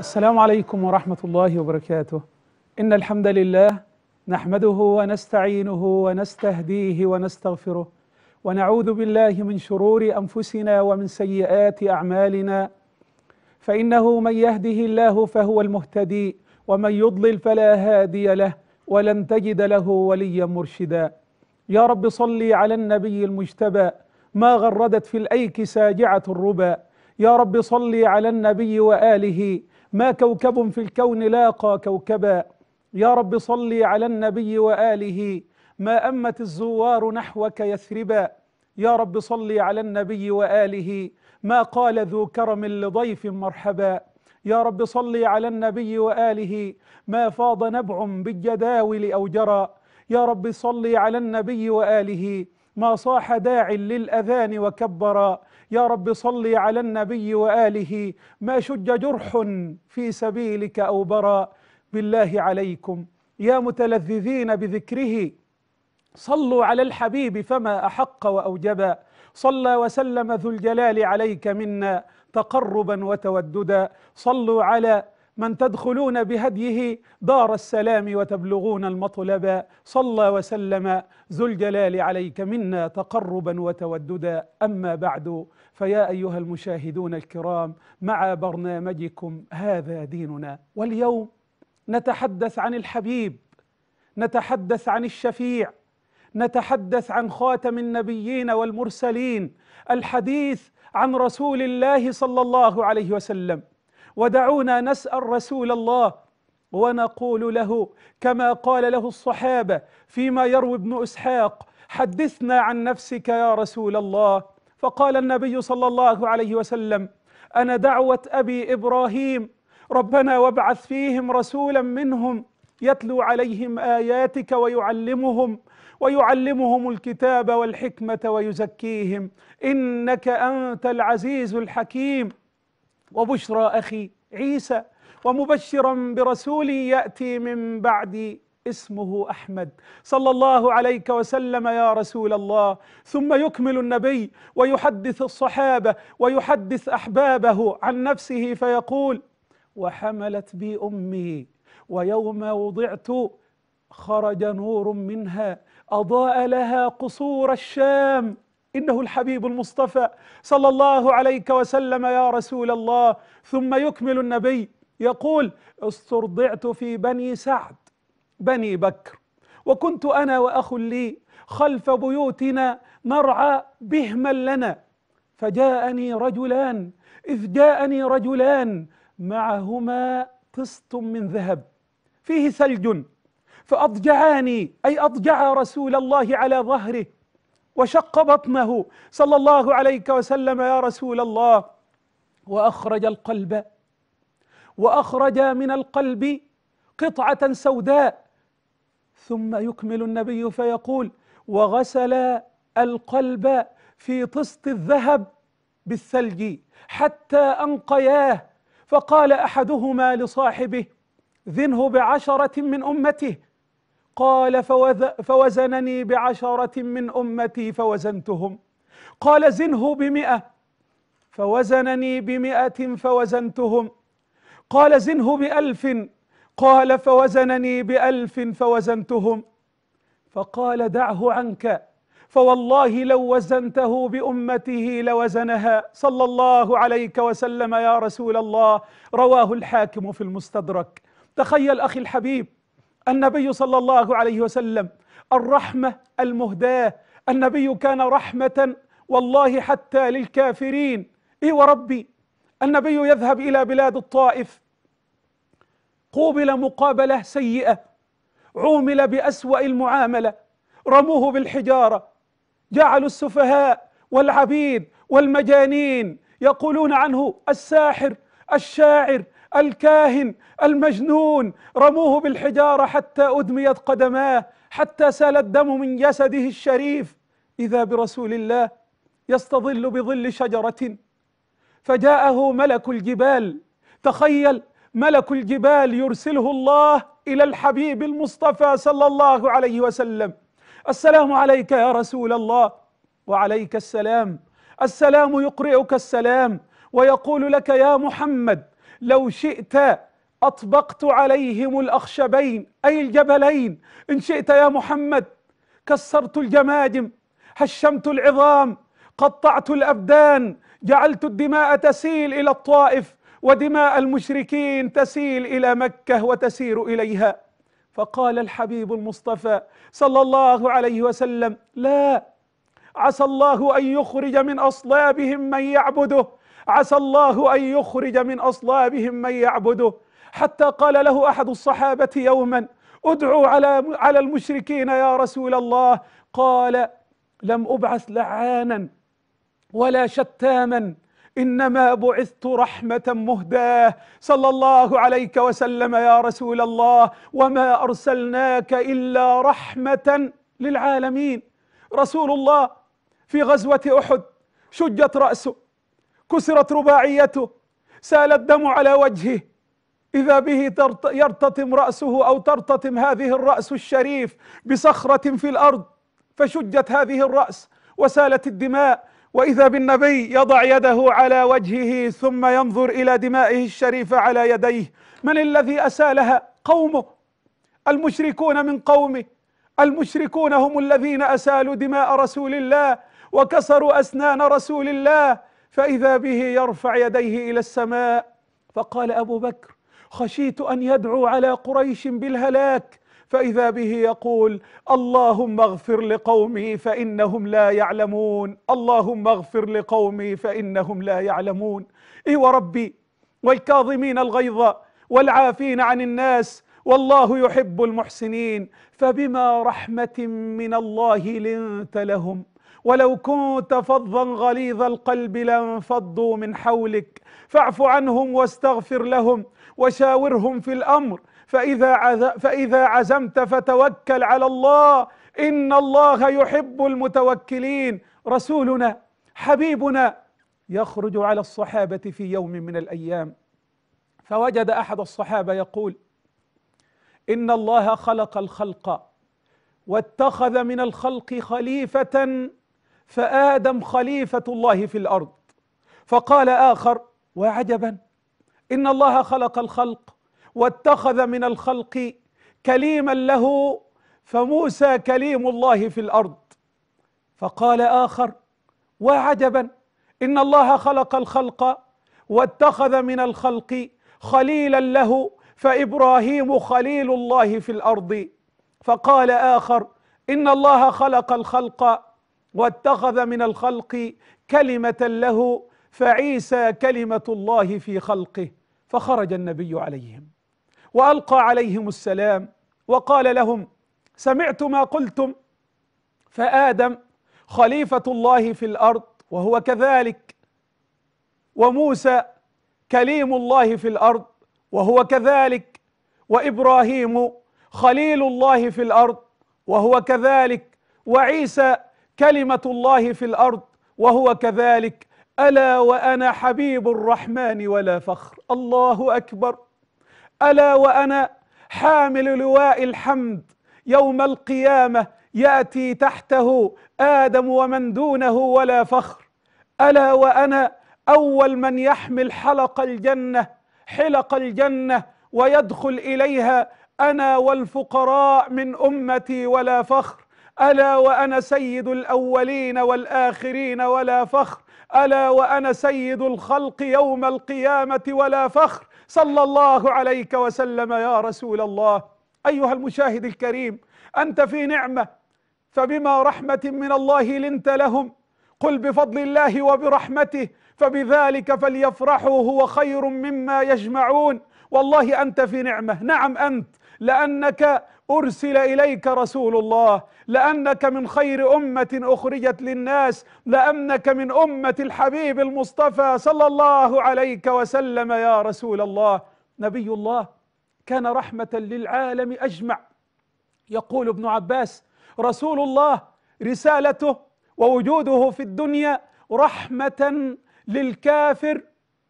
السلام عليكم ورحمة الله وبركاته إن الحمد لله نحمده ونستعينه ونستهديه ونستغفره ونعوذ بالله من شرور أنفسنا ومن سيئات أعمالنا فإنه من يهده الله فهو المهتدي ومن يضلل فلا هادي له ولن تجد له وليا مرشدا يا رب صل على النبي المجتبى ما غردت في الأيك ساجعة الربا يا رب صل على النبي وآله ما كوكب في الكون لاقى كوكبا يا رب صل على النبي وآله ما أمت الزوار نحوك يثربا يا رب صل على النبي وآله ما قال ذو كرم لضيف مرحبا يا رب صل على النبي وآله ما فاض نبع بالجداول أو جرى يا رب صل على النبي وآله ما صاح داع للأذان وكبرا يا رب صل على النبي وآله ما شج جرح في سبيلك أو برى بالله عليكم يا متلذذين بذكره صلوا على الحبيب فما أحق وأوجبا صلى وسلم ذو الجلال عليك منا تقربا وتوددا صلوا على من تدخلون بهديه دار السلام وتبلغون المطلب صلى وسلم ذو الجلال عليك منا تقربا وتوددا أما بعد فيا أيها المشاهدون الكرام مع برنامجكم هذا ديننا واليوم نتحدث عن الحبيب نتحدث عن الشفيع نتحدث عن خاتم النبيين والمرسلين الحديث عن رسول الله صلى الله عليه وسلم ودعونا نسأل رسول الله ونقول له كما قال له الصحابة فيما يروي ابن إسحاق حدثنا عن نفسك يا رسول الله فقال النبي صلى الله عليه وسلم أنا دعوة أبي إبراهيم ربنا وابعث فيهم رسولا منهم يتلو عليهم آياتك ويعلمهم ويعلمهم الكتاب والحكمة ويزكيهم إنك أنت العزيز الحكيم وبشرى اخي عيسى ومبشرا برسول ياتي من بعدي اسمه احمد صلى الله عليك وسلم يا رسول الله ثم يكمل النبي ويحدث الصحابه ويحدث احبابه عن نفسه فيقول وحملت بي امي ويوم وضعت خرج نور منها اضاء لها قصور الشام انه الحبيب المصطفى صلى الله عليك وسلم يا رسول الله ثم يكمل النبي يقول استرضعت في بني سعد بني بكر وكنت انا واخ لي خلف بيوتنا نرعى بهما لنا فجاءني رجلان اذ جاءني رجلان معهما قسط من ذهب فيه ثلج فاضجعاني اي اضجع رسول الله على ظهره وشق بطنه صلى الله عليك وسلم يا رسول الله واخرج القلب واخرج من القلب قطعه سوداء ثم يكمل النبي فيقول وغسل القلب في طست الذهب بالثلج حتى انقياه فقال احدهما لصاحبه ذنه بعشره من امته قال فوز فوزنني بعشرة من أمتي فوزنتهم قال زنه بمئة فوزنني بمئة فوزنتهم قال زنه بألف قال فوزنني بألف فوزنتهم فقال دعه عنك فوالله لو وزنته بأمته لوزنها صلى الله عليك وسلم يا رسول الله رواه الحاكم في المستدرك تخيل أخي الحبيب النبي صلى الله عليه وسلم الرحمة المهداة النبي كان رحمة والله حتى للكافرين اي وربي النبي يذهب الى بلاد الطائف قوبل مقابله سيئه عومل باسوا المعامله رموه بالحجاره جعلوا السفهاء والعبيد والمجانين يقولون عنه الساحر الشاعر الكاهن المجنون رموه بالحجاره حتى ادميت قدماه حتى سال الدم من جسده الشريف اذا برسول الله يستظل بظل شجره فجاءه ملك الجبال تخيل ملك الجبال يرسله الله الى الحبيب المصطفى صلى الله عليه وسلم السلام عليك يا رسول الله وعليك السلام السلام يقرئك السلام ويقول لك يا محمد لو شئت أطبقت عليهم الأخشبين أي الجبلين إن شئت يا محمد كسرت الجماجم هشمت العظام قطعت الأبدان جعلت الدماء تسيل إلى الطائف ودماء المشركين تسيل إلى مكة وتسير إليها فقال الحبيب المصطفى صلى الله عليه وسلم لا عسى الله أن يخرج من أصلابهم من يعبده عسى الله أن يخرج من أصلابهم من يعبده حتى قال له أحد الصحابة يوما ادعوا على على المشركين يا رسول الله قال لم أبعث لعانا ولا شتاما انما بعثت رحمه مهداه صلى الله عليك وسلم يا رسول الله وما ارسلناك الا رحمه للعالمين رسول الله في غزوه احد شجت راسه كسرت رباعيته سال الدم على وجهه إذا به يرتطم رأسه أو ترتطم هذه الرأس الشريف بصخرة في الأرض فشجت هذه الرأس وسالت الدماء وإذا بالنبي يضع يده على وجهه ثم ينظر إلى دمائه الشريفة على يديه من الذي أسالها قومه المشركون من قومه المشركون هم الذين أسالوا دماء رسول الله وكسروا أسنان رسول الله فإذا به يرفع يديه إلى السماء فقال أبو بكر خشيت أن يدعو على قريش بالهلاك فإذا به يقول اللهم اغفر لقومي فإنهم لا يعلمون اللهم اغفر لقومي فإنهم لا يعلمون إي وربي والكاظمين الغيظ والعافين عن الناس والله يحب المحسنين فبما رحمة من الله لنت لهم ولو كنت فظا غليظ القلب لانفضوا من حولك فاعف عنهم واستغفر لهم وشاورهم في الأمر فإذا, فإذا عزمت فتوكل على الله إن الله يحب المتوكلين رسولنا حبيبنا يخرج على الصحابة في يوم من الأيام فوجد أحد الصحابة يقول إن الله خلق الخلق واتخذ من الخلق خليفة فآدم خليفة الله في الأرض فقال آخر وعجبا إن الله خلق الخلق واتخذ من الخلق كليما له فموسى كليم الله في الأرض فقال آخر وعجبا إن الله خلق الخلق واتخذ من الخلق خليلا له فإبراهيم خليل الله في الأرض فقال آخر إن الله خلق الخلق واتخذ من الخلق كلمه له فعيسى كلمه الله في خلقه فخرج النبي عليهم والقى عليهم السلام وقال لهم سمعت ما قلتم فادم خليفه الله في الارض وهو كذلك وموسى كليم الله في الارض وهو كذلك وابراهيم خليل الله في الارض وهو كذلك وعيسى كلمة الله في الأرض وهو كذلك ألا وأنا حبيب الرحمن ولا فخر الله أكبر ألا وأنا حامل لواء الحمد يوم القيامة يأتي تحته آدم ومن دونه ولا فخر ألا وأنا أول من يحمل حلق الجنة حلق الجنة ويدخل إليها أنا والفقراء من أمتي ولا فخر ألا وأنا سيد الأولين والآخرين ولا فخر ألا وأنا سيد الخلق يوم القيامة ولا فخر صلى الله عليك وسلم يا رسول الله أيها المشاهد الكريم أنت في نعمة فبما رحمة من الله لنت لهم قل بفضل الله وبرحمته فبذلك فليفرحوا هو خير مما يجمعون والله أنت في نعمة نعم أنت لأنك أرسل إليك رسول الله لأنك من خير أمة أخرجت للناس لأنك من أمة الحبيب المصطفى صلى الله عليك وسلم يا رسول الله نبي الله كان رحمة للعالم أجمع يقول ابن عباس رسول الله رسالته ووجوده في الدنيا رحمة للكافر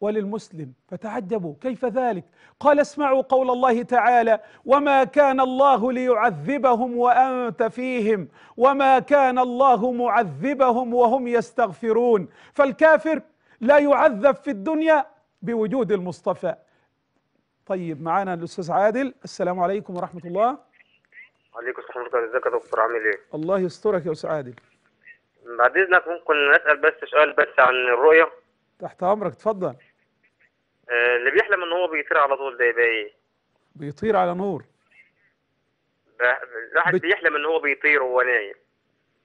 وللمسلم فتعجبوا كيف ذلك قال اسمعوا قول الله تعالى وما كان الله ليعذبهم وانت فيهم وما كان الله معذبهم وهم يستغفرون فالكافر لا يعذب في الدنيا بوجود المصطفى طيب معانا الاستاذ عادل السلام عليكم ورحمه الله وعليكم السلام ورحمه الله ازيك يا دكتور عامل ايه الله يسترك يا استاذ عادل بعد اذنك ممكن اسال بس سؤال بس عن الرؤيه تحت امرك تفضل آه، اللي بيحلم ان هو بيطير على طول ده يبقى ايه؟ بيطير على نور الواحد بت... بيحلم ان هو بيطير وهو نايم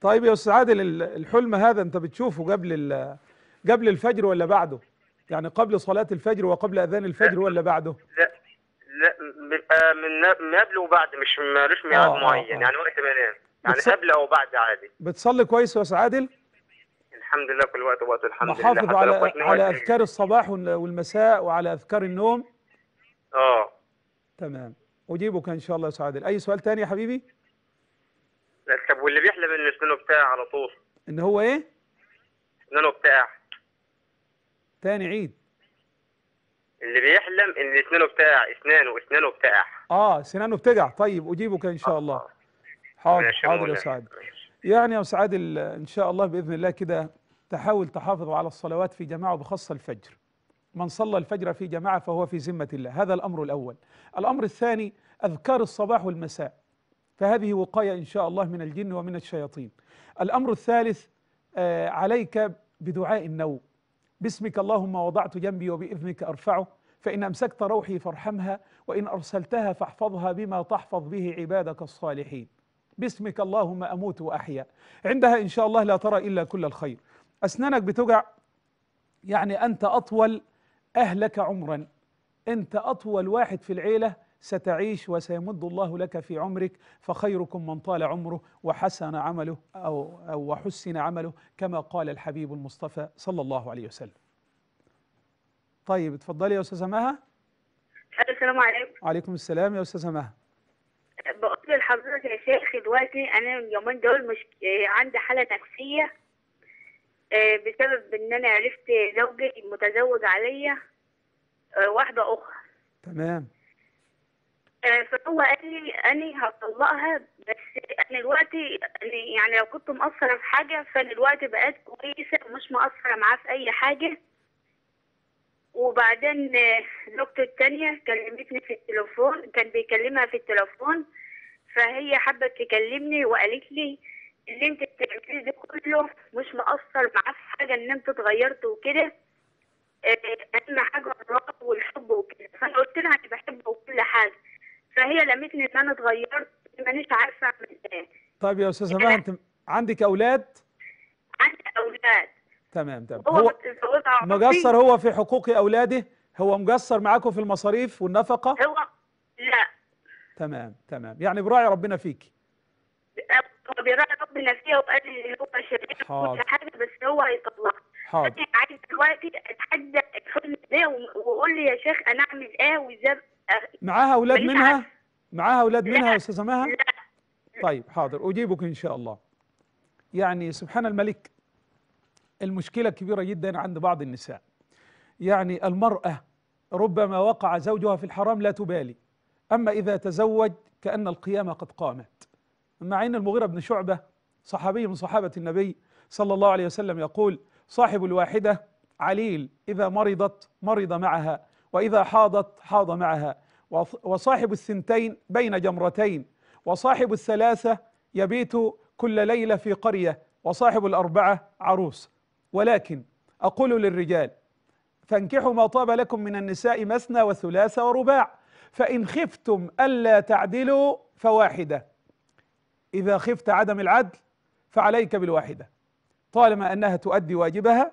طيب يا استاذ عادل الحلم هذا انت بتشوفه قبل ال... قبل الفجر ولا بعده؟ يعني قبل صلاة الفجر وقبل اذان الفجر لا. ولا بعده؟ لا لا بيبقى من قبل وبعد مش مالوش ميعاد آه، آه، معين يعني وقت ما انام يعني بتص... قبل او بعد عادي بتصلي كويس يا استاذ عادل؟ الحمد لله في الوقت وقت الحمد لله لله على على اذكار الصباح والمساء وعلى اذكار النوم اه تمام اجيبك ان شاء الله يا سعاد اي سؤال ثاني يا حبيبي لا طب واللي بيحلم ان اسنانه بتاع على طول ان هو ايه اسنانه بتاع ثاني عيد اللي بيحلم ان اسنانه بتاع اسنانه اسنانه بتاع اه سنانه بتجع طيب اجيبك ان شاء الله آه. حاضر حاضر يا سعاد يعني يا سعاد ان شاء الله باذن الله كده تحاول تحافظ على الصلوات في جماعة وبخاصة الفجر من صلى الفجر في جماعة فهو في ذمة الله هذا الأمر الأول الأمر الثاني أذكار الصباح والمساء فهذه وقاية إن شاء الله من الجن ومن الشياطين الأمر الثالث آه، عليك بدعاء النوم باسمك اللهم وضعت جنبي وبإذنك أرفعه فإن أمسكت روحي فارحمها وإن أرسلتها فاحفظها بما تحفظ به عبادك الصالحين باسمك اللهم أموت وأحيا عندها إن شاء الله لا ترى إلا كل الخير أسنانك بتوجع يعني أنت أطول أهلك عمرا أنت أطول واحد في العيلة ستعيش وسيمد الله لك في عمرك فخيركم من طال عمره وحسن عمله أو, أو وحسن عمله كما قال الحبيب المصطفى صلى الله عليه وسلم طيب اتفضلي يا أستاذة مها السلام عليكم وعليكم السلام يا أستاذة مها بقول لحضرتك يا شيخ دلوقتي أنا اليومين دول مش عندي حالة نفسية آه، بسبب ان انا عرفت زوجي متزوج عليا آه، واحده اخرى تمام آه، فهو قال لي انا هطلقها بس انا دلوقتي يعني لو كنت مقصره في حاجه فانا دلوقتي بقت كويسه ومش مقصره معاه في اي حاجه وبعدين زوجته التانية كلمتني في التليفون كان بيكلمها في التليفون فهي حبت تكلمني وقالت لي اللي انت بتعمليه ده كله مش مأثر معاه في حاجة ان انت اتغيرت وكده آه، اهم حاجة الراحة والحب وكده فانا قلت لها انا بحبه وكل حاجة فهي لمتني ان انا اتغيرت مانيش عارفة اعمل ايه طيب يا استاذة فهد انت عندك اولاد؟ عندي اولاد تمام تمام هو, هو مقصر هو في حقوق اولاده؟ هو مقصر معاكم في المصاريف والنفقة؟ هو لا تمام تمام يعني براعي ربنا فيكي هو ربنا فيها النفسية وقال ان هو شرير وكل حاجة بس هو هيطلقها حاضر عايز دلوقتي اتحدى الحكم ده وقول لي يا شيخ انا اعمل ايه وازاي معاها اولاد منها؟ معاها اولاد منها يا استاذه مها؟ لا طيب حاضر اجيبك ان شاء الله يعني سبحان الملك المشكله كبيره جدا عند بعض النساء يعني المراه ربما وقع زوجها في الحرام لا تبالي اما اذا تزوج كان القيامه قد قامت مع أن المغيرة بن شعبة صحابي من صحابة النبي صلى الله عليه وسلم يقول صاحب الواحدة عليل إذا مرضت مرض معها وإذا حاضت حاض معها وصاحب الثنتين بين جمرتين وصاحب الثلاثة يبيت كل ليلة في قرية وصاحب الأربعة عروس ولكن أقول للرجال فانكحوا ما طاب لكم من النساء مثنى وثلاث ورباع فإن خفتم ألا تعدلوا فواحدة إذا خفت عدم العدل فعليك بالواحدة طالما أنها تؤدي واجبها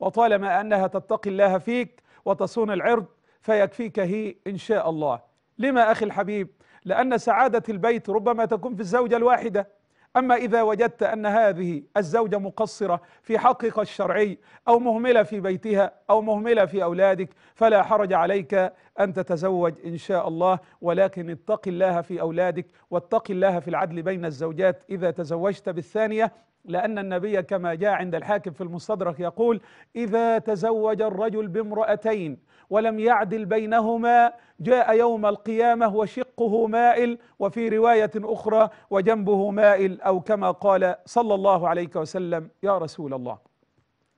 وطالما أنها تتقي الله فيك وتصون العرض فيكفيك هي إن شاء الله لما أخي الحبيب لأن سعادة البيت ربما تكون في الزوجة الواحدة أما إذا وجدت أن هذه الزوجة مقصرة في حقك الشرعي أو مهملة في بيتها أو مهملة في أولادك فلا حرج عليك أن تتزوج إن شاء الله ولكن اتق الله في أولادك واتق الله في العدل بين الزوجات إذا تزوجت بالثانية لأن النبي كما جاء عند الحاكم في المستدرك يقول إذا تزوج الرجل بامرأتين ولم يعدل بينهما جاء يوم القيامة وشقه مائل وفي رواية أخرى وجنبه مائل أو كما قال صلى الله عليه وسلم يا رسول الله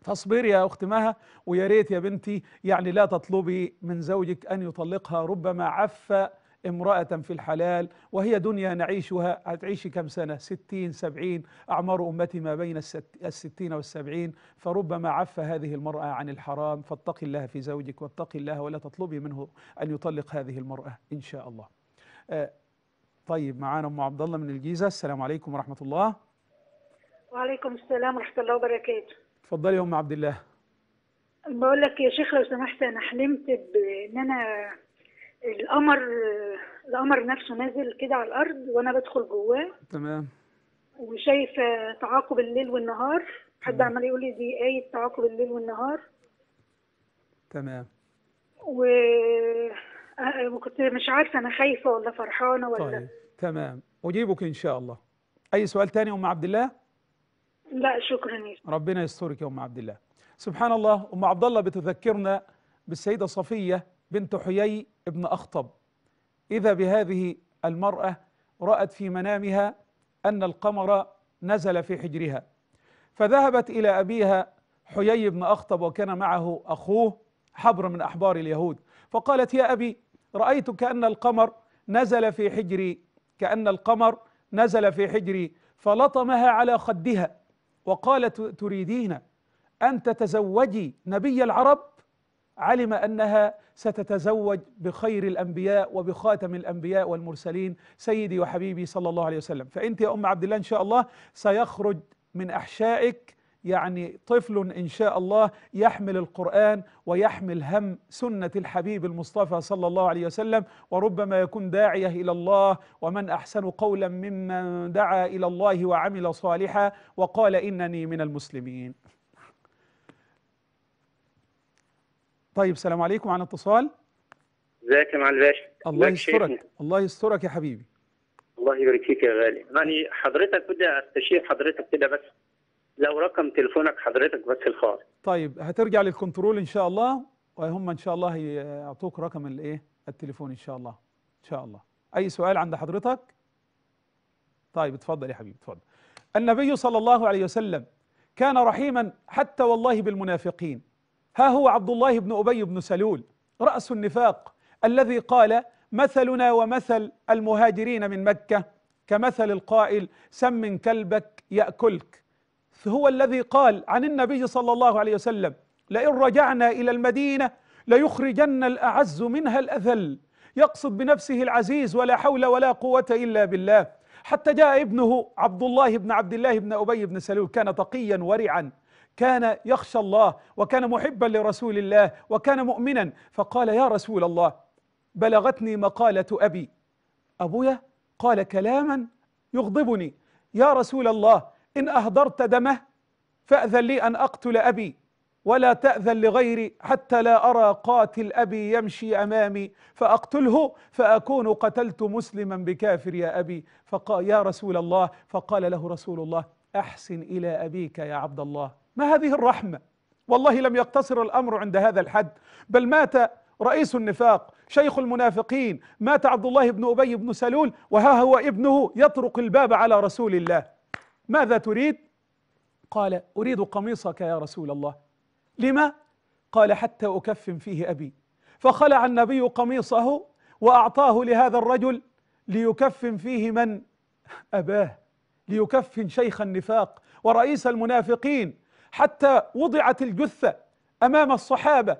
فاصبري يا أخت مها ويا ريت يا بنتي يعني لا تطلبي من زوجك أن يطلقها ربما عفّ امرأة في الحلال وهي دنيا نعيشها هتعيشي كم سنة ستين سبعين أعمار أمتي ما بين الستين والسبعين فربما عف هذه المرأة عن الحرام فاتقي الله في زوجك واتقي الله ولا تطلبي منه أن يطلق هذه المرأة إن شاء الله آه، طيب معانا أم عبد الله من الجيزة السلام عليكم ورحمة الله وعليكم السلام ورحمة الله وبركاته اتفضلي يا أم عبد الله بقول لك يا شيخ لو سمحت أنا حلمت بأن أنا القمر القمر نفسه نازل كده على الارض وانا بدخل جواه تمام وشايفه تعاقب الليل والنهار حد عمال يقول لي دي آية تعاقب الليل والنهار تمام و... وكنت مش عارفة أنا خايفة ولا فرحانة ولا طيب تمام أجيبك إن شاء الله أي سؤال تاني أم عبد الله؟ لا شكرا يا ربنا يسترك يا أم عبد الله سبحان الله أم عبد الله بتذكرنا بالسيدة صفية بنت حيي ابن أخطب إذا بهذه المرأة رأت في منامها أن القمر نزل في حجرها فذهبت إلى أبيها حيي بن أخطب وكان معه أخوه حبر من أحبار اليهود فقالت يا أبي رأيت كأن القمر نزل في حجري كأن القمر نزل في حجري فلطمها على خدها وقالت تريدين أن تتزوجي نبي العرب علم أنها ستتزوج بخير الأنبياء وبخاتم الأنبياء والمرسلين سيدي وحبيبي صلى الله عليه وسلم فأنت يا أم عبد الله إن شاء الله سيخرج من أحشائك يعني طفل ان شاء الله يحمل القران ويحمل هم سنه الحبيب المصطفى صلى الله عليه وسلم وربما يكون داعيه الى الله ومن احسن قولا ممن دعا الى الله وعمل صالحا وقال انني من المسلمين طيب السلام عليكم عن اتصال ازيك يا معلم الباشا الله يسترك الله يسترك يا حبيبي الله يبارك فيك يا غالي يعني حضرتك بدي استشير حضرتك كده بس لو رقم تليفونك حضرتك بس الخاص طيب هترجع للكنترول ان شاء الله وهم ان شاء الله يعطوك رقم الايه التليفون ان شاء الله ان شاء الله اي سؤال عند حضرتك طيب اتفضل يا حبيبي اتفضل النبي صلى الله عليه وسلم كان رحيما حتى والله بالمنافقين ها هو عبد الله بن أبي بن سلول رأس النفاق الذي قال مثلنا ومثل المهاجرين من مكة كمثل القائل سم كلبك يأكلك هو الذي قال عن النبي صلى الله عليه وسلم لئن رجعنا إلى المدينة ليخرجن الأعز منها الأذل يقصد بنفسه العزيز ولا حول ولا قوة إلا بالله حتى جاء ابنه عبد الله بن عبد الله بن أبي بن سلول كان تقيا ورعا كان يخشى الله وكان محبا لرسول الله وكان مؤمنا فقال يا رسول الله بلغتني مقالة أبي أبويا قال كلاما يغضبني يا رسول الله إن أهدرت دمه فأذن لي أن أقتل أبي ولا تأذن لغيري حتى لا أرى قاتل أبي يمشي أمامي فأقتله فأكون قتلت مسلما بكافر يا أبي فقال يا رسول الله فقال له رسول الله أحسن إلى أبيك يا عبد الله ما هذه الرحمة والله لم يقتصر الأمر عند هذا الحد بل مات رئيس النفاق شيخ المنافقين مات عبد الله بن أبي بن سلول وها هو ابنه يطرق الباب على رسول الله ماذا تريد؟ قال أريد قميصك يا رسول الله لما؟ قال حتى أكفن فيه أبي فخلع النبي قميصه وأعطاه لهذا الرجل ليكفن فيه من أباه ليكفن شيخ النفاق ورئيس المنافقين حتى وضعت الجثة أمام الصحابة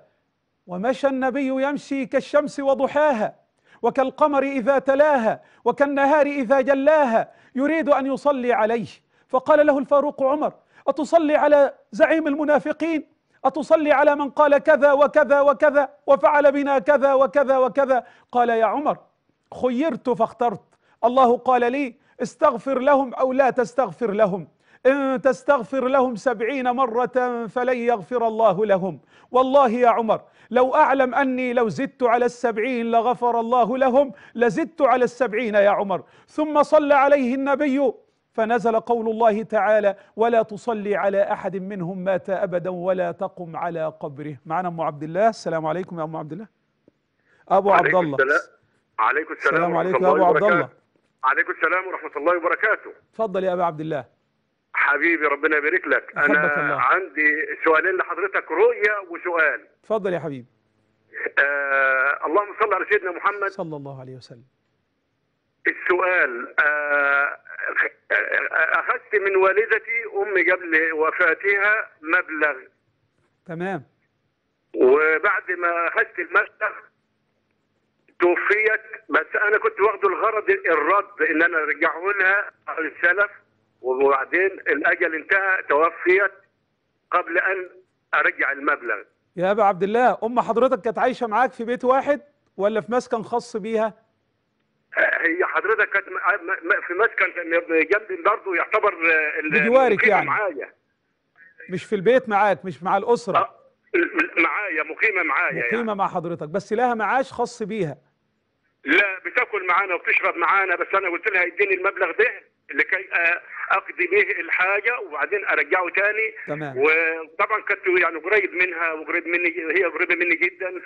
ومشى النبي يمشي كالشمس وضحاها وكالقمر إذا تلاها وكالنهار إذا جلاها يريد أن يصلي عليه فقال له الفاروق عمر أتصلي على زعيم المنافقين أتصلي على من قال كذا وكذا وكذا وفعل بنا كذا وكذا وكذا قال يا عمر خيرت فاخترت الله قال لي استغفر لهم أو لا تستغفر لهم إن تستغفر لهم سبعين مرة فلن يغفر الله لهم والله يا عمر لو أعلم أني لو زدت على السبعين لغفر الله لهم لزدت على السبعين يا عمر ثم صلى عليه النبي فنزل قول الله تعالى ولا تصلي على أحد منهم مات أبدا ولا تقم على قبره معنا أم عبد الله السلام عليكم يا أم عبد الله أبو عبد الله عليكم السلام, السلام عليكم يا أبو عبد الله عليكم السلام ورحمة الله وبركاته تفضل يا أبا عبد الله حبيبي ربنا يبارك لك انا الله. عندي سؤالين لحضرتك رؤيه وسؤال اتفضل يا حبيبي آه اللهم صل على سيدنا محمد صلى الله عليه وسلم السؤال آه, آه، اخذت من والدتي امي قبل وفاتها مبلغ تمام وبعد ما اخذت المبلغ توفيت بس انا كنت واخده الغرض الرد ان انا ارجعه لها السلف وبعدين الاجل انتهى توفيت قبل ان ارجع المبلغ يا ابا عبد الله ام حضرتك كانت عايشه معاك في بيت واحد ولا في مسكن خاص بيها هي حضرتك كانت في مسكن جنبي برضه يعتبر بجوارك يعني معايا مش في البيت معاك مش مع الاسره أه معايا مقيمه معايا يعني. مقيمه يعني. مع حضرتك بس لها معاش خاص بيها لا بتاكل معانا وبتشرب معانا بس انا قلت لها اديني المبلغ ده لكي اقضي به الحاجه وبعدين ارجعه ثاني تمام وطبعا كنت يعني قريب منها وقريب مني هي قريبه مني جدا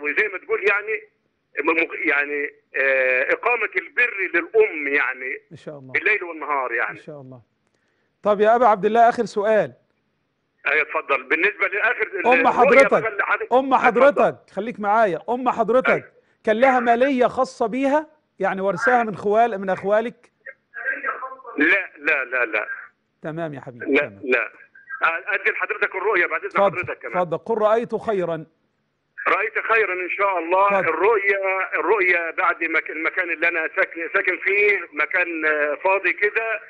وزي ما تقول يعني يعني آه، اقامه البر للام يعني ان شاء الله بالليل والنهار يعني ان شاء الله طب يا ابا عبد الله اخر سؤال ايوه اتفضل بالنسبه لاخر ام حضرتك ام حضرتك خليك معايا ام حضرتك كان لها ماليه خاصه بيها يعني ورثها من خوال من اخوالك لا لا لا لا تمام يا حبيبي لا تمام. لا أدي لحضرتك الرؤية بعد إذن حضرتك كمان تفضل قل رأيت خيرا رأيت خيرا إن شاء الله فضل. الرؤية الرؤية بعد المكان اللي أنا ساكن ساكن فيه مكان آه، فاضي كده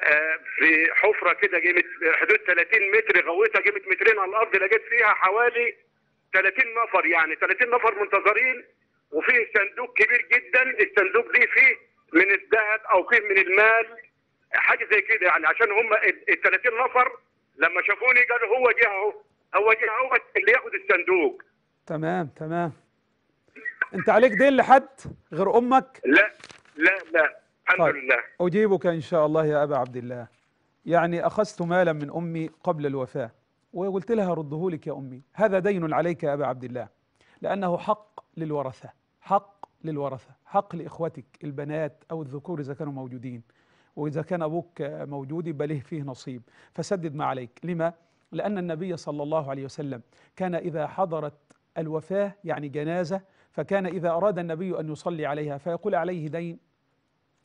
آه، في حفرة كده قيمة حدود 30 متر غويتها قيمة مترين على الأرض لقيت فيها حوالي 30 نفر يعني 30 نفر منتظرين وفيه صندوق كبير جدا الصندوق دي فيه من الذهب او فيه من المال حاجه زي كده يعني عشان هم ال 30 نفر لما شافوني قالوا هو جه اهو هو جه اهو اللي ياخد الصندوق تمام تمام انت عليك دين لحد غير امك لا لا لا الحمد طيب. لله اجيبك ان شاء الله يا ابا عبد الله يعني اخذت مالا من امي قبل الوفاه وقلت لها رده لك يا امي هذا دين عليك يا ابا عبد الله لانه حق للورثه حق للورثه حق لاخوتك البنات او الذكور اذا كانوا موجودين وإذا كان أبوك موجود يبقى له فيه نصيب فسدد ما عليك لما؟ لأن النبي صلى الله عليه وسلم كان إذا حضرت الوفاة يعني جنازة فكان إذا أراد النبي أن يصلي عليها فيقول عليه دين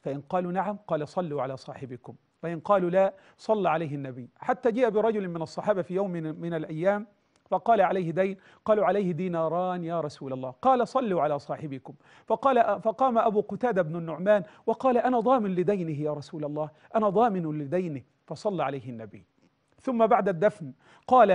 فإن قالوا نعم قال صلوا على صاحبكم وإن قالوا لا صلى عليه النبي حتى جاء برجل من الصحابة في يوم من الأيام فقال عليه دين قالوا عليه ديناران يا رسول الله قال صلوا على صاحبكم فقال فقام أبو قتادة بن النعمان وقال أنا ضامن لدينه يا رسول الله أنا ضامن لدينه فصلى عليه النبي ثم بعد الدفن قال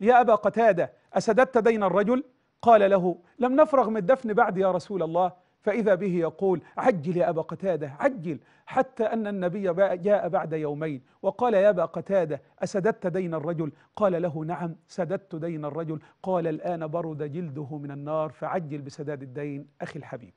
يا أبا قتادة أسددت دين الرجل قال له لم نفرغ من الدفن بعد يا رسول الله فإذا به يقول عجل يا أبا قتادة عجل حتى أن النبي جاء بعد يومين وقال يا أبا قتادة أسددت دين الرجل قال له نعم سددت دين الرجل قال الآن برد جلده من النار فعجل بسداد الدين أخي الحبيب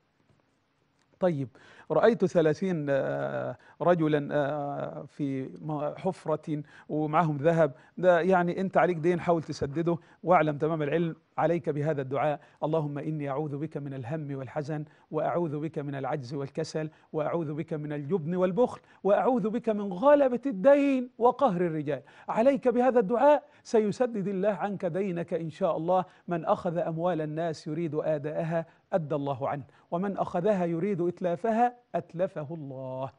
طيب رأيت ثلاثين آه، رجلا آه، في حفرة ومعهم ذهب ده يعني أنت عليك دين حاول تسدده واعلم تمام العلم عليك بهذا الدعاء اللهم إني أعوذ بك من الهم والحزن وأعوذ بك من العجز والكسل وأعوذ بك من الجبن والبخل وأعوذ بك من غلبة الدين وقهر الرجال عليك بهذا الدعاء سيسدد الله عنك دينك إن شاء الله من أخذ أموال الناس يريد آداءها أدى الله عنه ومن أخذها يريد إتلافها أتلفه الله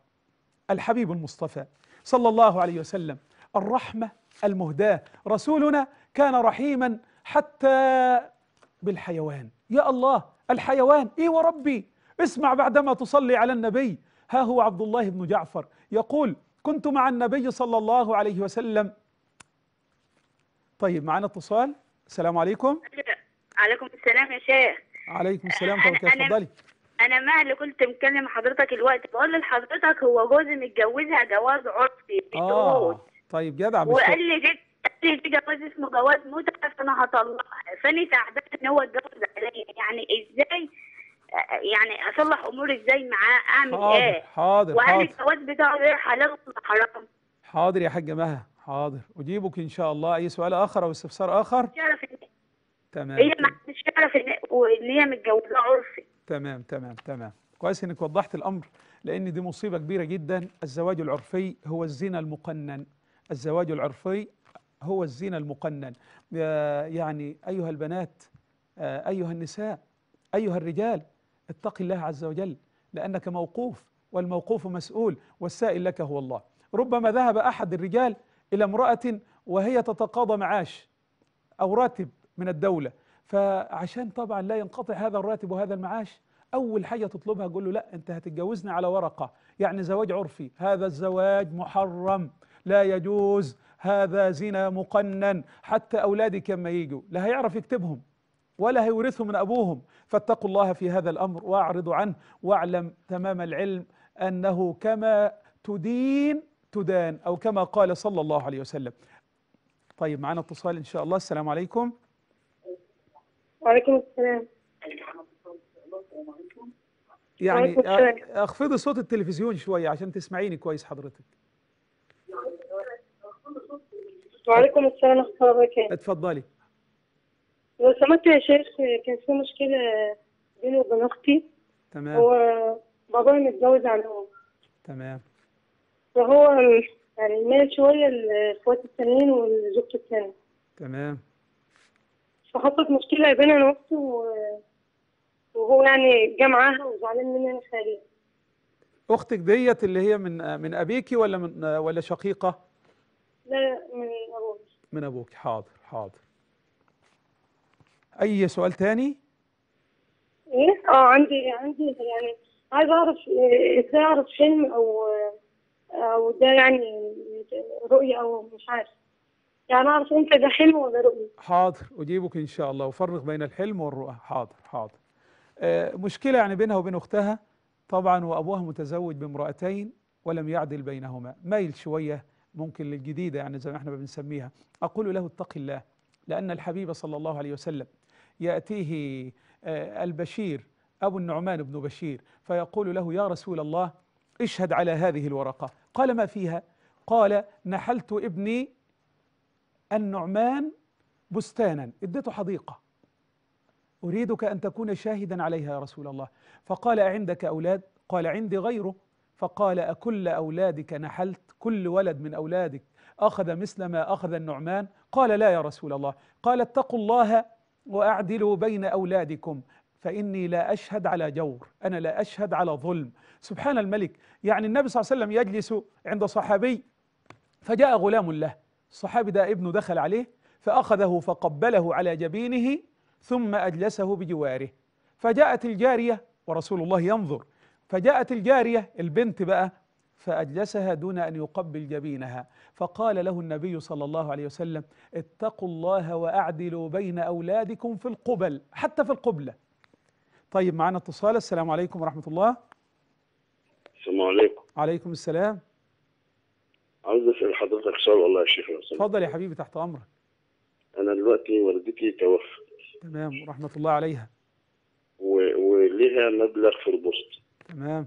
الحبيب المصطفى صلى الله عليه وسلم الرحمة المهداة رسولنا كان رحيما حتى بالحيوان يا الله الحيوان ايه وربي اسمع بعدما تصلي على النبي ها هو عبد الله بن جعفر يقول كنت مع النبي صلى الله عليه وسلم طيب معنا اتصال السلام عليكم عليكم السلام يا شيخ عليكم السلام أنا اتفضلي انا مع اللي كنت مكلم حضرتك الوقت بقول لحضرتك هو جوزي متجوزها جواز عرفي بالدروس آه. طيب جدع وقال لي جد في في جواز اسمه جواز متعه فانا هطلقها فاني ساعدت ان هو اتجوز عليا يعني ازاي يعني اصلح اموري ازاي معاه اعمل حاضر ايه حاضر وهل الجواز بتاعه ايه حلال ولا حرام حاضر يا حاجه مها حاضر اجيبك ان شاء الله اي سؤال اخر او استفسار اخر تمام هي ما حدش يعرف ان هي متجوزه عرفي تمام تمام تمام كويس انك وضحت الامر لان دي مصيبه كبيره جدا الزواج العرفي هو الزنا المقنن الزواج العرفي هو الزنا المقنن آه، يعني أيها البنات آه، أيها النساء أيها الرجال اتق الله عز وجل لأنك موقوف والموقوف مسؤول والسائل لك هو الله ربما ذهب أحد الرجال إلى امرأة وهي تتقاضى معاش أو راتب من الدولة فعشان طبعا لا ينقطع هذا الراتب وهذا المعاش أول حاجة تطلبها تقول له لا أنت هتتجوزني على ورقة يعني زواج عرفي هذا الزواج محرم لا يجوز هذا زنا مقنن حتى أولادك لما يجوا لا هيعرف يكتبهم ولا هيورثهم من أبوهم فاتقوا الله في هذا الأمر وأعرضوا عنه واعلم تمام العلم أنه كما تدين تدان أو كما قال صلى الله عليه وسلم طيب معنا اتصال إن شاء الله السلام عليكم وعليكم السلام يعني اخفضي صوت التلفزيون شويه عشان تسمعيني كويس حضرتك وعليكم السلام ورحمه الله وبركاته اتفضلي لو سمحت يا شيخ كان في مشكله بيني وبين اختي تمام هو بابا متجوز عنهم تمام فهو يعني مال شويه لاخواتي التانيين والزوجه التانية تمام فحصلت مشكله بيني انا واختي وهو يعني جه معاها وزعلان مني انا خالي اختك ديت اللي هي من من ابيكي ولا من ولا شقيقه؟ لا من أبوي من أبوك حاضر حاضر أي سؤال تاني؟ إيه آه عندي عندي يعني عايز أعرف إيه، إزاي أعرف حلم أو أو ده يعني رؤية أو مش عارف يعني أعرف انت ده حلم ولا رؤية حاضر أجيبك إن شاء الله وفرق بين الحلم والرؤى حاضر حاضر آه مشكلة يعني بينها وبين أختها طبعا وأبوها متزوج بامرأتين ولم يعدل بينهما مايل شوية ممكن للجديدة يعني زي ما احنا بنسميها أقول له اتق الله لأن الحبيب صلى الله عليه وسلم يأتيه آه، البشير أبو النعمان بن بشير فيقول له يا رسول الله اشهد على هذه الورقة قال ما فيها قال نحلت ابني النعمان بستانا ادته حديقة أريدك أن تكون شاهدا عليها يا رسول الله فقال أعندك أولاد قال عندي غيره فقال أكل أولادك نحلت كل ولد من أولادك أخذ مثل ما أخذ النعمان قال لا يا رسول الله قال اتقوا الله وأعدلوا بين أولادكم فإني لا أشهد على جور أنا لا أشهد على ظلم سبحان الملك يعني النبي صلى الله عليه وسلم يجلس عند صحابي فجاء غلام له الصحابي ده ابنه دخل عليه فأخذه فقبله على جبينه ثم أجلسه بجواره فجاءت الجارية ورسول الله ينظر فجاءت الجارية البنت بقى فأجلسها دون أن يقبل جبينها فقال له النبي صلى الله عليه وسلم اتقوا الله وأعدلوا بين أولادكم في القبل حتى في القبلة طيب معنا اتصال السلام عليكم ورحمة الله السلام عليكم عليكم السلام عاوز اسال حضرتك سؤال والله يا شيخ اتفضل يا حبيبي تحت امرك انا دلوقتي والدتي توفت تمام ورحمه الله عليها و... وليها مبلغ في البوست تمام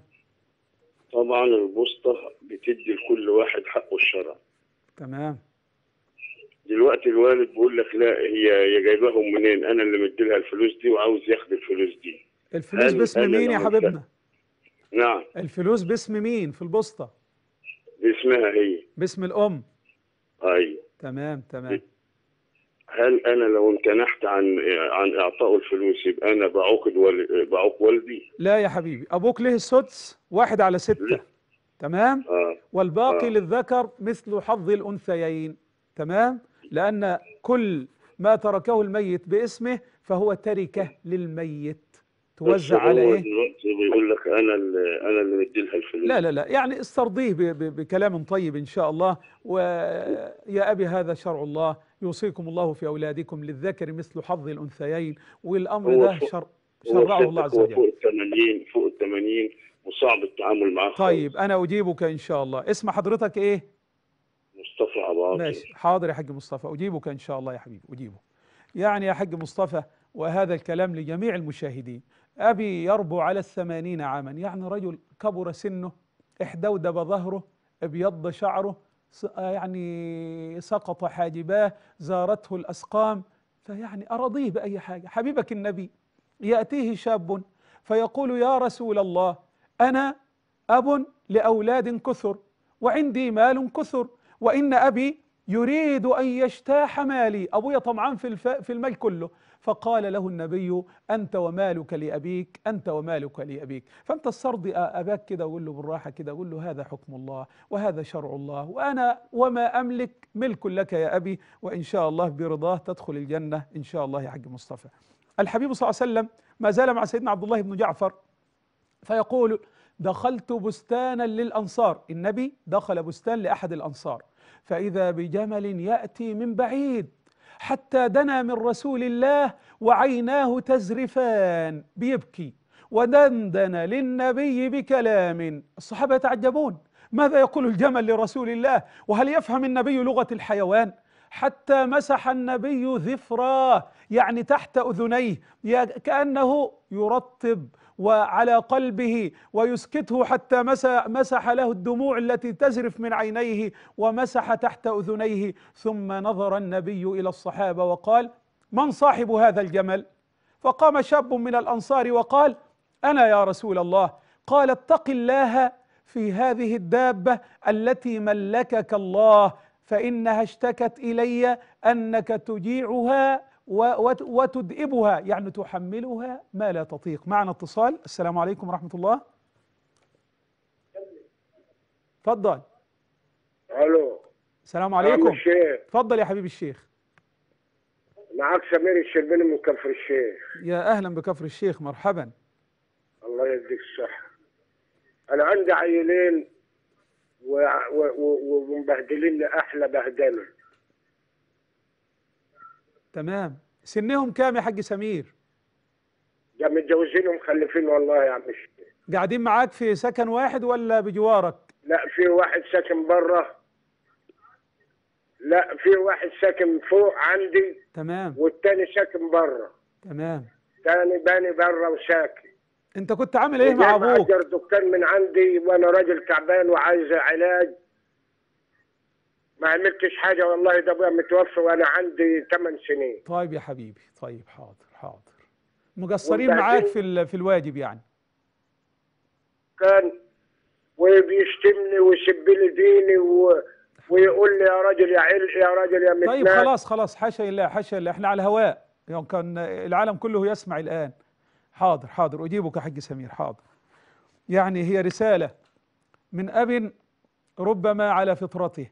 طبعا البوسطة بتدي لكل واحد حقه الشرع تمام دلوقتي الوالد بيقول لك لا هي هي جايباهم منين انا اللي مديلها الفلوس دي وعاوز ياخد الفلوس دي الفلوس باسم مين يا حبيبنا نعم الفلوس باسم مين في البوسطه باسمها هي باسم الام ايوه تمام تمام هل انا لو امتنعت عن عن اعطائه الفلوس يبقى انا بعقد بعوق والدي؟ لا يا حبيبي ابوك له السدس واحد على سته تمام؟ آه. والباقي آه. للذكر مثل حظ الانثيين تمام؟ لان كل ما تركه الميت باسمه فهو تركه للميت توزع على ايه بيقول لك انا اللي انا اللي مدي لها الفلوس لا لا لا يعني استرضيه بكلام طيب ان شاء الله ويا ابي هذا شرع الله يوصيكم الله في اولادكم للذكر مثل حظ الانثيين والامر ده شرع شرعه الله عز وجل فوق ال 80 فوق ال 80 وصعب التعامل معاه طيب انا اجيبك ان شاء الله اسم حضرتك ايه مصطفى عباطي ماشي حاضر يا حاج مصطفى اجيبك ان شاء الله يا حبيبي اجيبه يعني يا حاج مصطفى وهذا الكلام لجميع المشاهدين أبي يربو على الثمانين عاما يعني رجل كبر سنه احدودب ظهره ابيض شعره يعني سقط حاجباه زارته الأسقام فيعني أرضيه بأي حاجة حبيبك النبي يأتيه شاب فيقول يا رسول الله أنا أب لأولاد كثر وعندي مال كثر وإن أبي يريد أن يجتاح مالي أبويا طمعان في, في المال كله فقال له النبي أنت ومالك لأبيك أنت ومالك لأبيك فأنت استرضي آه، أباك كده وقول له بالراحة كده قول له هذا حكم الله وهذا شرع الله وأنا وما أملك ملك لك يا أبي وإن شاء الله برضاه تدخل الجنة إن شاء الله يا حج مصطفى الحبيب صلى الله عليه وسلم ما زال مع سيدنا عبد الله بن جعفر فيقول دخلت بستانا للأنصار النبي دخل بستان لأحد الأنصار فإذا بجمل يأتي من بعيد حتى دنا من رسول الله وعيناه تزرفان بيبكي ودندن للنبي بكلام الصحابة يتعجبون ماذا يقول الجمل لرسول الله وهل يفهم النبي لغة الحيوان حتى مسح النبي ذفراه يعني تحت أذنيه كأنه يرطب وعلى قلبه ويسكته حتى مسح له الدموع التي تزرف من عينيه ومسح تحت اذنيه ثم نظر النبي الى الصحابه وقال من صاحب هذا الجمل فقام شاب من الانصار وقال انا يا رسول الله قال اتق الله في هذه الدابه التي ملكك الله فانها اشتكت الي انك تجيعها وتدئبها يعني تحملها ما لا تطيق معنا اتصال السلام عليكم ورحمة الله تفضل الو السلام عليكم تفضل يا حبيبي الشيخ معاك سمير الشربيني من كفر الشيخ يا اهلا بكفر الشيخ مرحبا الله يديك الصحة انا عندي عيلين ومبهدلين احلى بهدله تمام سنهم كام يا حاج سمير ده متجوزين ومخلفين والله يا عم الشيخ قاعدين معاك في سكن واحد ولا بجوارك لا في واحد ساكن بره لا في واحد ساكن فوق عندي تمام والتاني ساكن بره تمام تاني باني بره وساكن انت كنت عامل ايه مع ابوك؟ اجر دكان من عندي وانا راجل تعبان وعايز علاج ما عملتش حاجه والله ده ابويا متوفى وانا عندي 8 سنين طيب يا حبيبي طيب حاضر حاضر مقصرين معاك في في الواجب يعني كان وبيشتمني ويسب لي ديني و... ويقول لي يا راجل يا عل يا راجل يا متنان طيب خلاص خلاص حاشا لله حاشا لله احنا على الهواء يعني كان العالم كله يسمع الان حاضر حاضر اجيبك يا حاج سمير حاضر يعني هي رساله من اب ربما على فطرته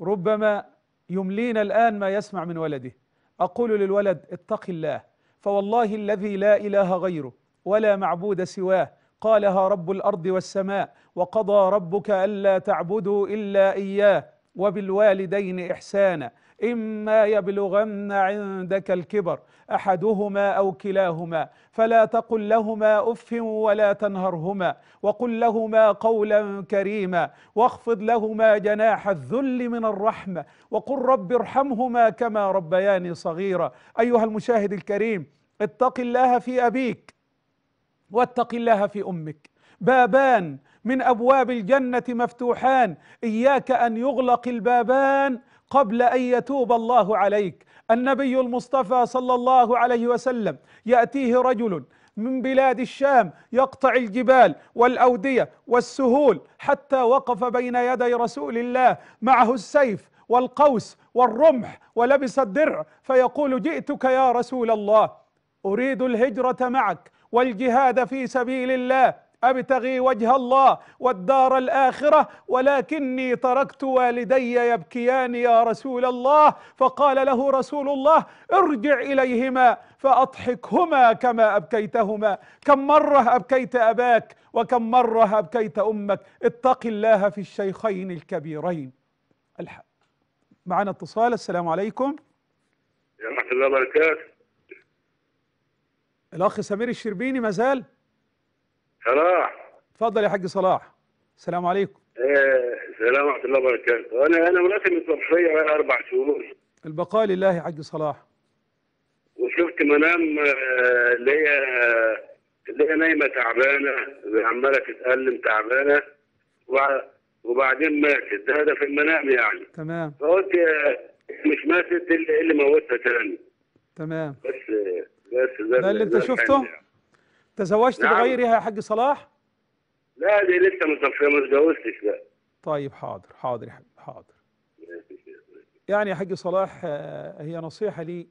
ربما يملينا الآن ما يسمع من ولده أقول للولد اتق الله فوالله الذي لا إله غيره ولا معبود سواه قالها رب الأرض والسماء وقضى ربك ألا تعبدوا إلا إياه وبالوالدين إحسانا إما يبلغن عندك الكبر أحدهما أو كلاهما فلا تقل لهما أف ولا تنهرهما وقل لهما قولا كريما واخفض لهما جناح الذل من الرحمة وقل رب ارحمهما كما ربياني صغيرا أيها المشاهد الكريم اتق الله في أبيك واتق الله في أمك بابان من أبواب الجنة مفتوحان إياك أن يغلق البابان قبل أن يتوب الله عليك النبي المصطفى صلى الله عليه وسلم يأتيه رجل من بلاد الشام يقطع الجبال والأودية والسهول حتى وقف بين يدي رسول الله معه السيف والقوس والرمح ولبس الدرع فيقول جئتك يا رسول الله أريد الهجرة معك والجهاد في سبيل الله أبتغي وجه الله والدار الآخرة ولكني تركت والدي يبكيان يا رسول الله فقال له رسول الله ارجع إليهما فأضحكهما كما أبكيتهما كم مرة أبكيت أباك وكم مرة أبكيت أمك اتق الله في الشيخين الكبيرين الحق معنا اتصال السلام عليكم يا الله وبركاته الأخ سمير الشربيني مازال صلاح اتفضل يا حاج صلاح السلام عليكم إيه، السلام ورحمه الله وبركاته انا انا مراسم الصبحيه بقى اربع شهور البقاء لله يا حاج صلاح وشفت منام آه، اللي هي اللي هي نايمه تعبانه عماله تتالم تعبانه وبعدين ماتت ده هدف في المنام يعني تمام فقلت آه، مش ماتت اللي موتها تاني تمام بس آه، بس ده, ده اللي انت شفته؟ يعني. تزوجت نعم. بغيرها يا حاج صلاح؟ لا دي لسه ما اتجوزتش لا طيب حاضر حاضر يا حبيبي حاضر يعني يا حاج صلاح آه، هي نصيحه لي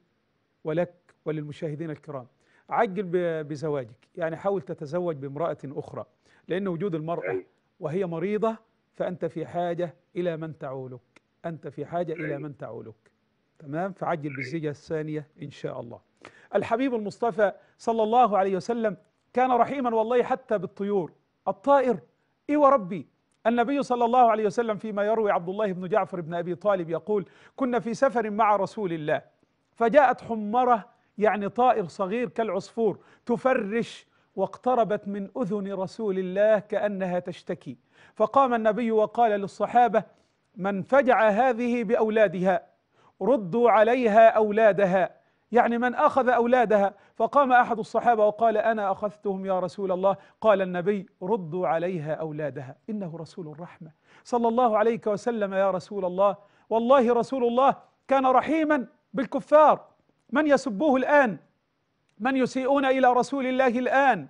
ولك وللمشاهدين الكرام عجل بزواجك يعني حاول تتزوج بامرأة أخرى لأن وجود المرأة وهي مريضة فأنت في حاجة إلى من تعولك أنت في حاجة إلى من تعولك تمام فعجل بالزيجة الثانية إن شاء الله الحبيب المصطفى صلى الله عليه وسلم كان رحيما والله حتى بالطيور الطائر اي وربي النبي صلى الله عليه وسلم فيما يروي عبد الله بن جعفر بن ابي طالب يقول: كنا في سفر مع رسول الله فجاءت حمره يعني طائر صغير كالعصفور تفرش واقتربت من اذن رسول الله كانها تشتكي فقام النبي وقال للصحابه: من فجع هذه باولادها ردوا عليها اولادها يعني من أخذ أولادها فقام أحد الصحابة وقال أنا أخذتهم يا رسول الله قال النبي ردوا عليها أولادها إنه رسول الرحمة صلى الله عليك وسلم يا رسول الله والله رسول الله كان رحيما بالكفار من يسبوه الآن من يسيئون إلى رسول الله الآن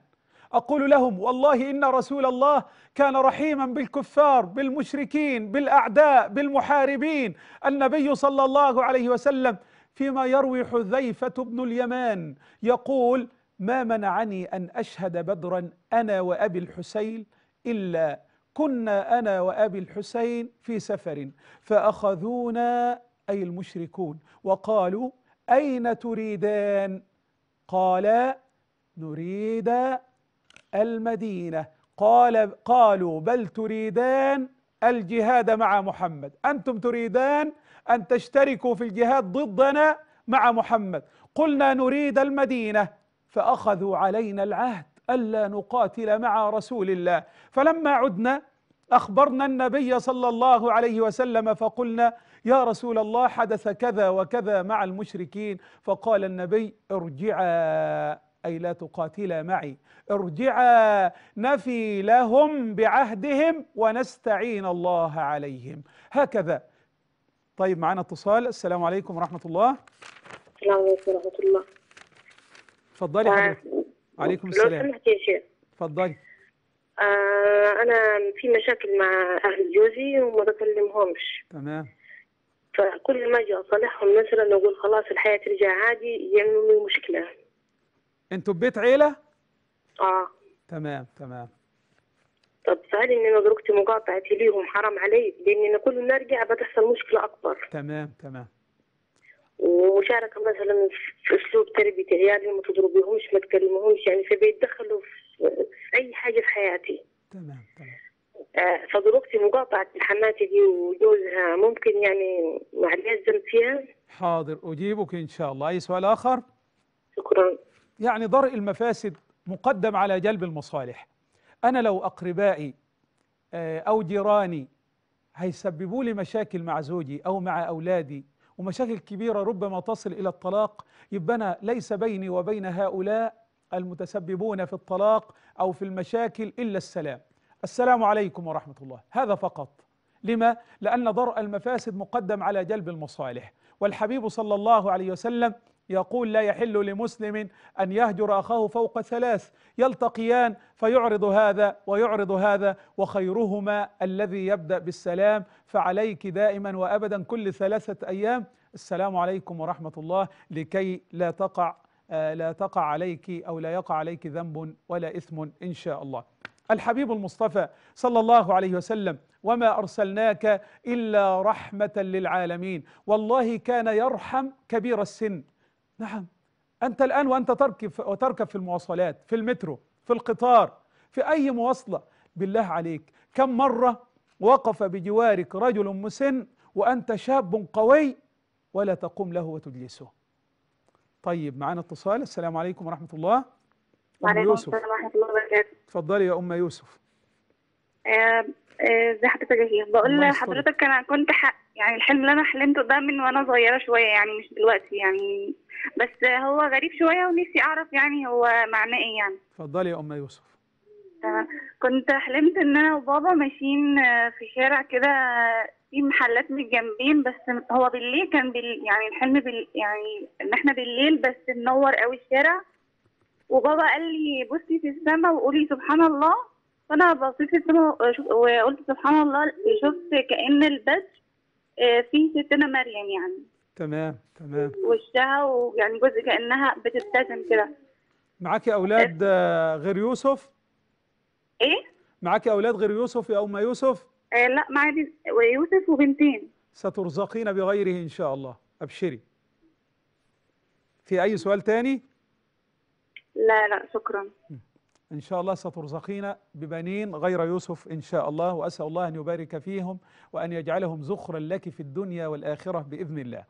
أقول لهم والله إن رسول الله كان رحيما بالكفار بالمشركين بالأعداء بالمحاربين النبي صلى الله عليه وسلم فيما يروي حذيفة بن اليمان يقول ما منعني أن أشهد بدرا أنا وأبي الحسين إلا كنا أنا وأبي الحسين في سفر فأخذونا أي المشركون وقالوا أين تريدان قال نريد المدينة قال قالوا بل تريدان الجهاد مع محمد أنتم تريدان أن تشتركوا في الجهاد ضدنا مع محمد قلنا نريد المدينة فأخذوا علينا العهد ألا نقاتل مع رسول الله فلما عدنا أخبرنا النبي صلى الله عليه وسلم فقلنا يا رسول الله حدث كذا وكذا مع المشركين فقال النبي ارجعا أي لا تقاتلا معي ارجعا نفي لهم بعهدهم ونستعين الله عليهم هكذا طيب معانا اتصال السلام عليكم ورحمه الله السلام عليكم ورحمه الله اتفضلي آه، حضرتك عليكم السلام لو سمحت يا شيخ اتفضلي آه انا في مشاكل مع اهل جوزي وما بكلمهمش تمام فكل ما اجي اصالحهم مثلا اقول خلاص الحياه ترجع عادي يعملوا لي مشكله انتوا ببيت عيله؟ اه تمام تمام طب صحيح ان انا درجتي مقاطعتي ليهم حرام علي لان انا كل ما ارجع بتحصل مشكله اكبر تمام تمام ومشاركه مثلا في اسلوب تربيه عيالي ما تضربيهمش ما تكلمهمش يعني فبيتدخلوا في اي حاجه في حياتي تمام تمام آه فضربتي مقاطعه حماتي دي وجوزها ممكن يعني معليها الذنب فيها حاضر اجيبك ان شاء الله اي سؤال اخر شكرا يعني درء المفاسد مقدم على جلب المصالح أنا لو أقربائي آه، أو جيراني هيسببوا لي مشاكل مع زوجي أو مع أولادي ومشاكل كبيرة ربما تصل إلى الطلاق يبقى أنا ليس بيني وبين هؤلاء المتسببون في الطلاق أو في المشاكل إلا السلام السلام عليكم ورحمة الله هذا فقط لما؟ لأن درء المفاسد مقدم على جلب المصالح والحبيب صلى الله عليه وسلم يقول لا يحل لمسلم أن يهجر أخاه فوق ثلاث يلتقيان فيعرض هذا ويعرض هذا وخيرهما الذي يبدأ بالسلام فعليك دائما وأبدا كل ثلاثة أيام السلام عليكم ورحمة الله لكي لا تقع آه، لا تقع عليك أو لا يقع عليك ذنب ولا إثم إن شاء الله الحبيب المصطفى صلى الله عليه وسلم وما أرسلناك إلا رحمة للعالمين والله كان يرحم كبير السن نعم أنت الآن وأنت تركب وتركب في المواصلات في المترو في القطار في أي مواصلة بالله عليك كم مرة وقف بجوارك رجل مسن وأنت شاب قوي ولا تقوم له وتجلسه طيب معانا اتصال السلام عليكم ورحمة الله وعليكم يوسف ورحمة الله وبركاته اتفضلي يا أم يوسف ازي آه، آه، حضرتك يا بقول لحضرتك أنا كنت حق يعني الحلم اللي انا حلمته ده من وانا صغيره شويه يعني مش دلوقتي يعني بس هو غريب شويه ونفسي اعرف يعني هو معناه ايه يعني اتفضلي يا ام يوسف آه، كنت حلمت ان انا وبابا ماشيين آه، في شارع كده في محلات من الجنبين بس هو بالليل كان بال... يعني الحلم بال... يعني ان احنا بالليل بس منور قوي الشارع وبابا قال لي بصي في السماء وقولي سبحان الله فانا بصيت في السماء آه، وقلت سبحان الله شفت كان البدر آه، في ستنا مريم يعني تمام تمام وشها ويعني جزء كانها بتبتسم كده معاكي اولاد آه. غير يوسف ايه معاكي اولاد غير يوسف يا ام يوسف إيه لا معايا يوسف وبنتين سترزقين بغيره ان شاء الله ابشري في اي سؤال تاني لا لا شكرا م. إن شاء الله سترزقين ببنين غير يوسف إن شاء الله وأسأل الله أن يبارك فيهم وأن يجعلهم زخرا لك في الدنيا والآخرة بإذن الله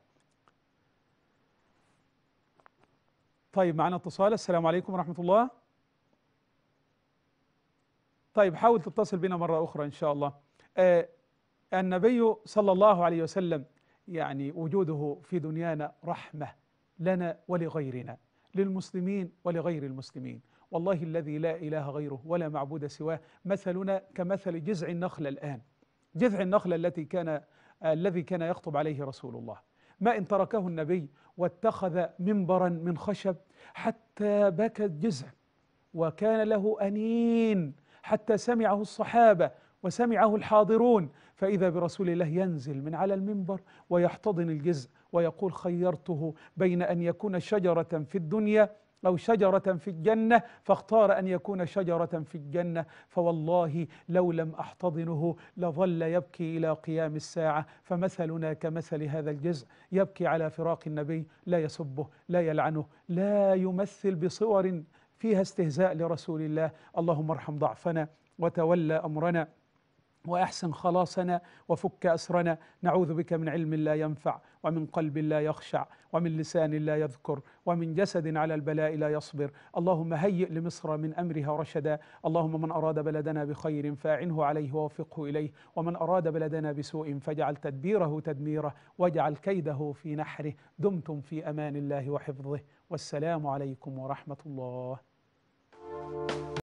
طيب معنا اتصال السلام عليكم ورحمة الله طيب حاول تتصل بنا مرة أخرى إن شاء الله آه النبي صلى الله عليه وسلم يعني وجوده في دنيانا رحمة لنا ولغيرنا للمسلمين ولغير المسلمين والله الذي لا إله غيره ولا معبود سواه مثلنا كمثل جذع النخل الآن جذع النخل التي كان الذي كان يخطب عليه رسول الله ما إن تركه النبي واتخذ منبرا من خشب حتى بكى الجزع وكان له أنين حتى سمعه الصحابة وسمعه الحاضرون فإذا برسول الله ينزل من على المنبر ويحتضن الجزع ويقول خيرته بين أن يكون شجرة في الدنيا أو شجرة في الجنة فاختار أن يكون شجرة في الجنة فوالله لو لم أحتضنه لظل يبكي إلى قيام الساعة فمثلنا كمثل هذا الجزء يبكي على فراق النبي لا يسبه لا يلعنه لا يمثل بصور فيها استهزاء لرسول الله اللهم ارحم ضعفنا وتولى أمرنا واحسن خلاصنا وفك اسرنا نعوذ بك من علم لا ينفع ومن قلب لا يخشع ومن لسان لا يذكر ومن جسد على البلاء لا يصبر اللهم هيئ لمصر من امرها رشدا اللهم من اراد بلدنا بخير فاعنه عليه ووفقه اليه ومن اراد بلدنا بسوء فاجعل تدبيره تدميره واجعل كيده في نحره دمتم في امان الله وحفظه والسلام عليكم ورحمه الله thank you